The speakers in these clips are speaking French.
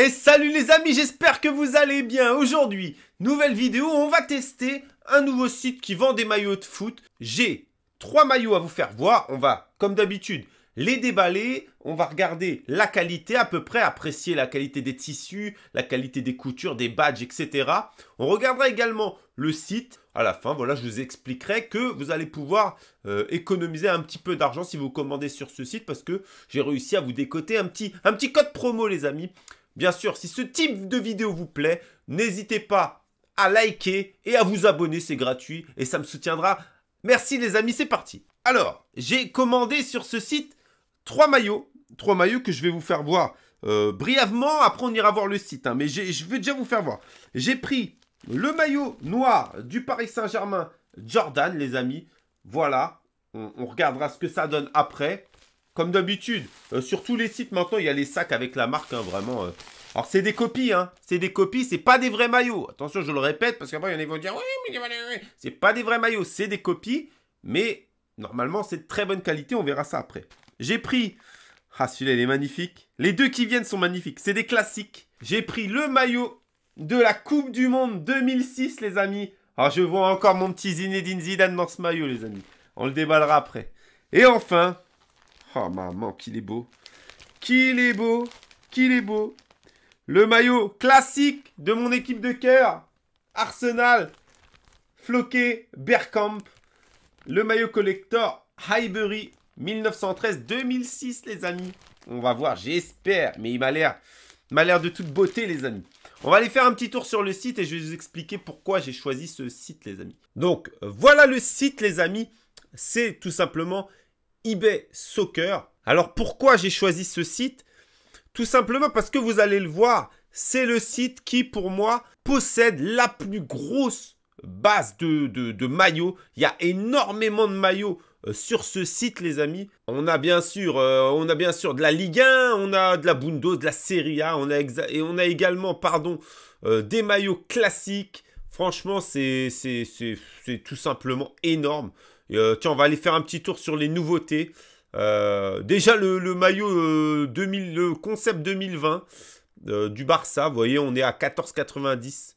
Et salut les amis, j'espère que vous allez bien. Aujourd'hui, nouvelle vidéo, on va tester un nouveau site qui vend des maillots de foot. J'ai trois maillots à vous faire voir. On va, comme d'habitude, les déballer. On va regarder la qualité à peu près, apprécier la qualité des tissus, la qualité des coutures, des badges, etc. On regardera également le site. À la fin, voilà, je vous expliquerai que vous allez pouvoir euh, économiser un petit peu d'argent si vous commandez sur ce site parce que j'ai réussi à vous décoter un petit, un petit code promo, les amis. Bien sûr, si ce type de vidéo vous plaît, n'hésitez pas à liker et à vous abonner, c'est gratuit et ça me soutiendra. Merci les amis, c'est parti. Alors, j'ai commandé sur ce site trois maillots, trois maillots que je vais vous faire voir euh, brièvement. Après, on ira voir le site, hein, mais je vais déjà vous faire voir. J'ai pris le maillot noir du Paris Saint-Germain Jordan, les amis. Voilà, on regardera ce que ça donne après comme d'habitude, euh, sur tous les sites maintenant, il y a les sacs avec la marque, hein, vraiment. Euh. Alors, c'est des copies, hein. C'est des copies, c'est pas des vrais maillots. Attention, je le répète, parce qu'après, il y en a qui vont dire, oui, mais c'est pas des vrais maillots, c'est des copies, mais normalement, c'est de très bonne qualité, on verra ça après. J'ai pris, ah, celui-là, il est magnifique. Les deux qui viennent sont magnifiques, c'est des classiques. J'ai pris le maillot de la Coupe du Monde 2006, les amis. Ah, je vois encore mon petit Zinedine Zidane dans ce maillot, les amis. On le déballera après. Et enfin, Oh maman, qu'il est beau. Qu'il est beau. Qu'il est beau. Le maillot classique de mon équipe de cœur. Arsenal. Floqué. Bergkamp. Le maillot collector. Highbury. 1913-2006, les amis. On va voir, j'espère. Mais il m'a l'air m'a l'air de toute beauté, les amis. On va aller faire un petit tour sur le site et je vais vous expliquer pourquoi j'ai choisi ce site, les amis. Donc, voilà le site, les amis. C'est tout simplement eBay Soccer. Alors pourquoi j'ai choisi ce site Tout simplement parce que vous allez le voir, c'est le site qui pour moi possède la plus grosse base de, maillots. Il y a énormément de maillots euh, sur ce site, les amis. On a bien sûr, euh, on a bien sûr de la Ligue 1, on a de la Bundo, de la Serie A, on a et on a également, pardon, euh, des maillots classiques. Franchement, c'est tout simplement énorme. Euh, tiens, on va aller faire un petit tour sur les nouveautés. Euh, déjà, le, maillot euh, concept 2020 du Barça, vous voyez, on est à 14,90.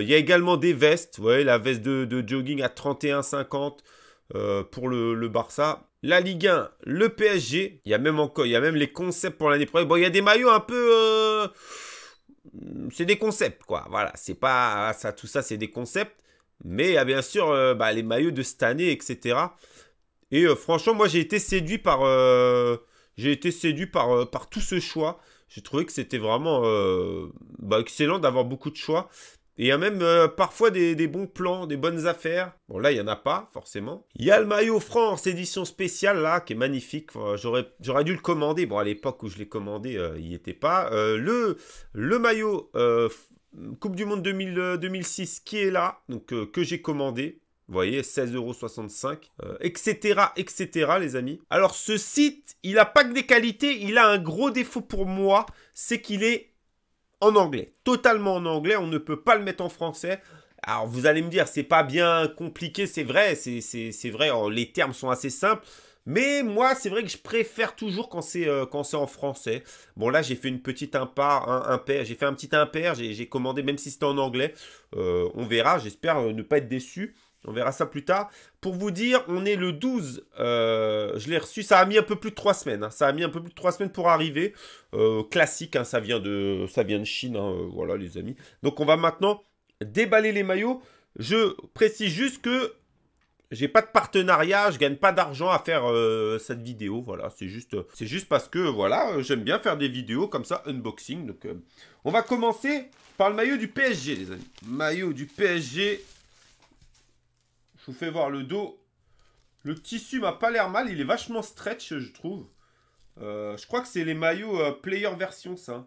Il y a également des vestes, vous voyez, la veste de, jogging à 31,50 pour le, Barça la Ligue 1, le PSG. Il y a même encore, il y a même les concepts pour l'année prochaine. Bon, il y a des maillots un peu. c'est des concepts, quoi. Voilà, c'est pas ça. Tout ça, c'est des concepts. Mais il y a bien sûr euh, bah, les maillots de cette année, etc. Et euh, franchement, moi j'ai été séduit par, euh, j'ai été séduit par, par tout ce choix. J'ai trouvé que c'était vraiment bah, excellent d'avoir beaucoup de choix. Et il y a même parfois des, bons plans, des bonnes affaires. Bon là, il n'y en a pas, forcément. Il y a le maillot France édition spéciale, là, qui est magnifique. J'aurais dû le commander. Bon, à l'époque où je l'ai commandé, il n'y était pas. le, le maillot Coupe du Monde 2006 euh, qui est là, donc euh, que j'ai commandé. Vous voyez, 16,65€, etc., etc., les amis. Alors, ce site, il a pas que des qualités, il a un gros défaut pour moi, c'est qu'il est en anglais, totalement en anglais, on ne peut pas le mettre en français. Alors, vous allez me dire, c'est pas bien compliqué, c'est vrai, c'est vrai, les termes sont assez simples, mais moi, c'est vrai que je préfère toujours quand c'est euh, en français. Bon, là, j'ai fait une petite impair, un, impair. J'ai fait un petit impair. J'ai commandé, même si c'était en anglais. Euh, on verra. J'espère euh, ne pas être déçu. On verra ça plus tard. Pour vous dire, on est le 12. je l'ai reçu. Ça a mis un peu plus de 3 semaines. Hein. Ça a mis un peu plus de 3 semaines pour arriver. classique. Hein, ça, vient de, ça vient de Chine. Hein, voilà, les amis. Donc, on va maintenant déballer les maillots. Je précise juste que j'ai pas de partenariat, je gagne pas d'argent à faire euh, cette vidéo, voilà, c'est juste, c'est juste parce que, voilà, euh, j'aime bien faire des vidéos comme ça, unboxing, donc euh, on va commencer par le maillot du PSG, les amis, maillot du PSG, je vous fais voir le dos, le tissu m'a pas l'air mal, il est vachement stretch, je trouve, je crois que c'est les maillots player version, ça,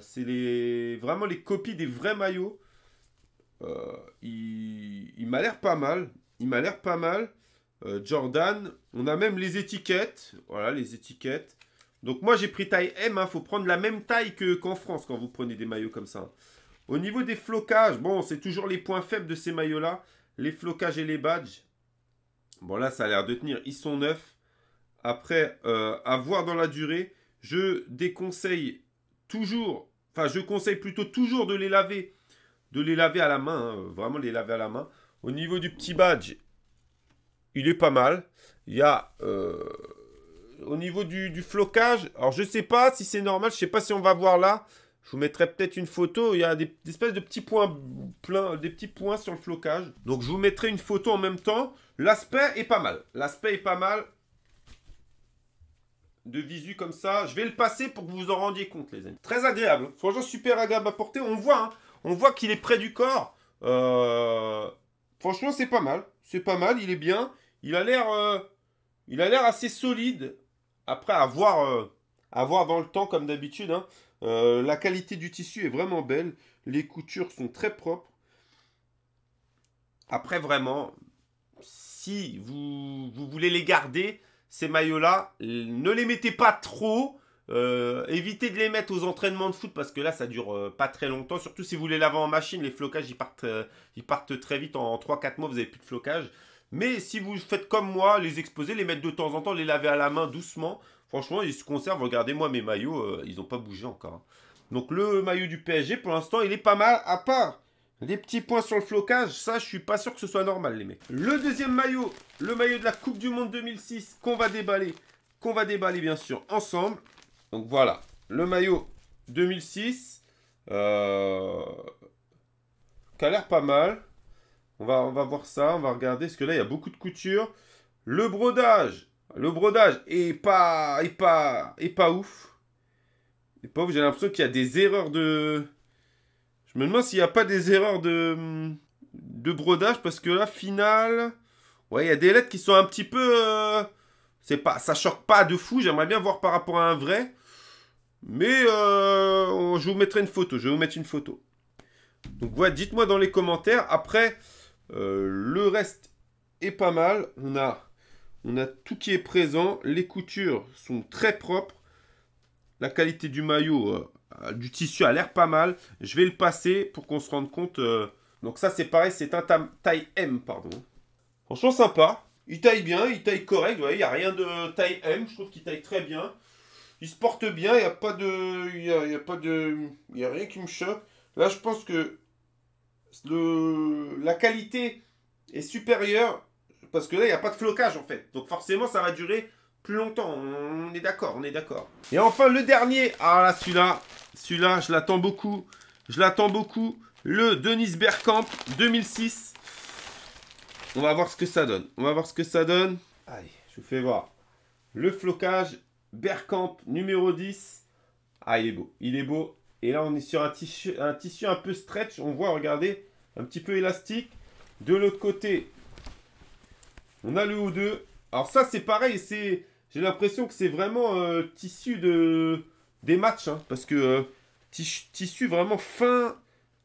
c'est les, vraiment les copies des vrais maillots, il m'a l'air pas mal, il m'a l'air pas mal. Euh, Jordan, on a même les étiquettes. Voilà, les étiquettes. Donc moi, j'ai pris taille M. Il hein. faut prendre la même taille qu'en France quand vous prenez des maillots comme ça. Hein. Au niveau des flocages, bon, c'est toujours les points faibles de ces maillots-là. Les flocages et les badges. Bon, là, ça a l'air de tenir. Ils sont neufs. Après, euh, à voir dans la durée. Je déconseille toujours... Enfin, je conseille plutôt toujours de les laver. De les laver à la main. Hein. vraiment les laver à la main. Au niveau du petit badge, il est pas mal. Il y a... Euh, au niveau du, flocage, alors je sais pas si c'est normal, je sais pas si on va voir là. Je vous mettrai peut-être une photo. Il y a des, espèces de petits points plein, des petits points sur le flocage. Donc je vous mettrai une photo en même temps. L'aspect est pas mal. L'aspect est pas mal. De visu comme ça. Je vais le passer pour que vous vous en rendiez compte, les amis. Très agréable. Franchement, super agréable à porter. On voit, hein. on voit qu'il est près du corps. Euh, Franchement, c'est pas mal. C'est pas mal, il est bien. Il a l'air euh, il a l'air assez solide. Après, à voir, euh, dans le temps, comme d'habitude. Hein. Euh, la qualité du tissu est vraiment belle. Les coutures sont très propres. Après, vraiment, si vous voulez les garder, ces maillots-là, ne les mettez pas trop. Euh, évitez de les mettre aux entraînements de foot parce que là ça dure euh, pas très longtemps. Surtout si vous les lavez en machine, les flocages ils partent, euh, ils partent très vite. En, 3-4 mois vous n'avez plus de flocage. Mais si vous faites comme moi, les exposer, les mettre de temps en temps, les laver à la main doucement, franchement ils se conservent. Regardez moi mes maillots, ils n'ont pas bougé encore. Hein. Donc le maillot du PSG pour l'instant il est pas mal à part. Les petits points sur le flocage, ça je suis pas sûr que ce soit normal les mecs. Le deuxième maillot, le maillot de la Coupe du Monde 2006 qu'on va déballer, qu'on va déballer bien sûr ensemble. Donc voilà, le maillot 2006, euh, qui a l'air pas mal. On va, on va voir ça, on va regarder, parce que là, il y a beaucoup de coutures. Le brodage, le brodage est pas, est pas, est pas ouf. Et pas ouf, j'ai l'impression qu'il y a des erreurs de... Je me demande s'il n'y a pas des erreurs de, de brodage, parce que là, finale... Ouais, il y a des lettres qui sont un petit peu... Euh, c'est pas, ça choque pas de fou, j'aimerais bien voir par rapport à un vrai. Mais euh, je vous mettrai une photo, je vais vous mettre une photo. Donc voilà, dites-moi dans les commentaires. Après, euh, le reste est pas mal. On a, on a tout qui est présent. Les coutures sont très propres. La qualité du maillot, euh, du tissu a l'air pas mal. Je vais le passer pour qu'on se rende compte. Donc ça, c'est pareil, c'est un taille M, pardon. Franchement, sympa. Il taille bien, il taille correct. Il n'y a rien de taille M. Je trouve qu'il taille très bien il se porte bien, il n'y a pas de. a, pas de. a rien qui me choque. Là, je pense que la qualité est supérieure parce que là, il n'y a pas de flocage en fait. Donc forcément, ça va durer plus longtemps. On est d'accord, on est d'accord. Et enfin, le dernier. Ah là, celui-là. Celui-là, je l'attends beaucoup. Je l'attends beaucoup. Le Denis Bergkamp 2006. On va voir ce que ça donne. On va voir ce que ça donne. Allez, je vous fais voir. Le flocage Berkamp numéro 10. Ah, il est beau. Il est beau. Et là, on est sur un tissu un, peu stretch. On voit, regardez, un petit peu élastique. De l'autre côté, on a le O2. Alors ça, c'est pareil. J'ai l'impression que c'est vraiment euh, tissu de, des matchs. Hein, parce que euh, tissu, vraiment fin,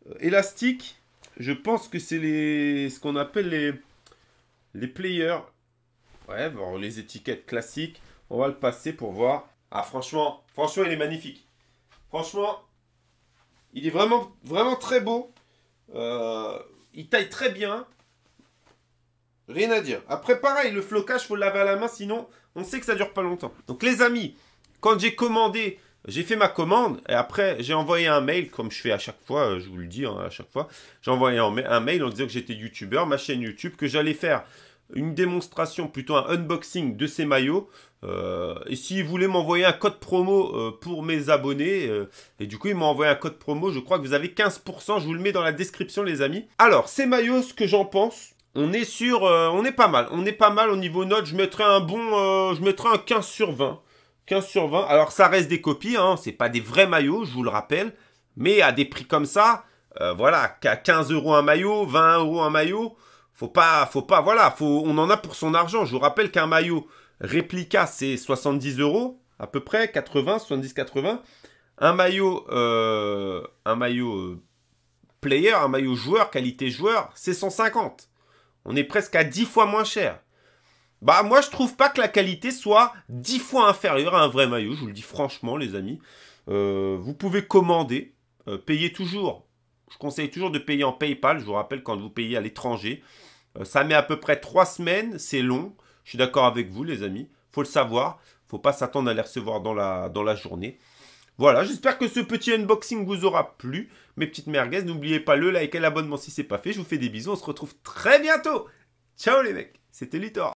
euh, élastique. Je pense que c'est ce qu'on appelle les, players. Ouais, les étiquettes classiques. On va le passer pour voir. Ah franchement, franchement il est magnifique. Franchement, il est vraiment, vraiment très beau. Euh, il taille très bien. Rien à dire. Après, pareil, le flocage, faut le laver à la main, sinon on sait que ça dure pas longtemps. Donc les amis, quand j'ai commandé, j'ai fait ma commande et après j'ai envoyé un mail, comme je fais à chaque fois, je vous le dis hein, à chaque fois, j'ai envoyé un mail en disant que j'étais youtubeur, ma chaîne YouTube, que j'allais faire une démonstration, plutôt un unboxing de ces maillots. Euh, et vous voulez m'envoyer un code promo euh, pour mes abonnés, euh, et du coup il m'a envoyé un code promo, je crois que vous avez 15%, je vous le mets dans la description les amis. Alors, ces maillots, ce que j'en pense, on est sur, euh, on est pas mal, on est pas mal au niveau note, je mettrai un bon, je mettrai un 15 sur 20. 15 sur 20, alors ça reste des copies, hein, c'est pas des vrais maillots, je vous le rappelle, mais à des prix comme ça, voilà, qu'à 15 euros un maillot, 20 euros un maillot, faut pas, faut pas, voilà, faut, on en a pour son argent. Je vous rappelle qu'un maillot réplica, c'est 70 euros, à peu près, 80, 70, 80. Un maillot, euh, un maillot euh, player, un maillot joueur, qualité joueur, c'est 150. On est presque à 10 fois moins cher. Bah, moi, je trouve pas que la qualité soit 10 fois inférieure à un vrai maillot, je vous le dis franchement, les amis. Euh, vous pouvez commander, payer toujours je conseille toujours de payer en PayPal. Je vous rappelle, quand vous payez à l'étranger, euh, ça met à peu près trois semaines. C'est long. Je suis d'accord avec vous, les amis. faut le savoir. faut pas s'attendre à les recevoir dans la, dans la journée. Voilà, j'espère que ce petit unboxing vous aura plu. Mes petites merguez, n'oubliez pas le like et l'abonnement si c'est pas fait. Je vous fais des bisous. On se retrouve très bientôt. Ciao les mecs, c'était Luthor.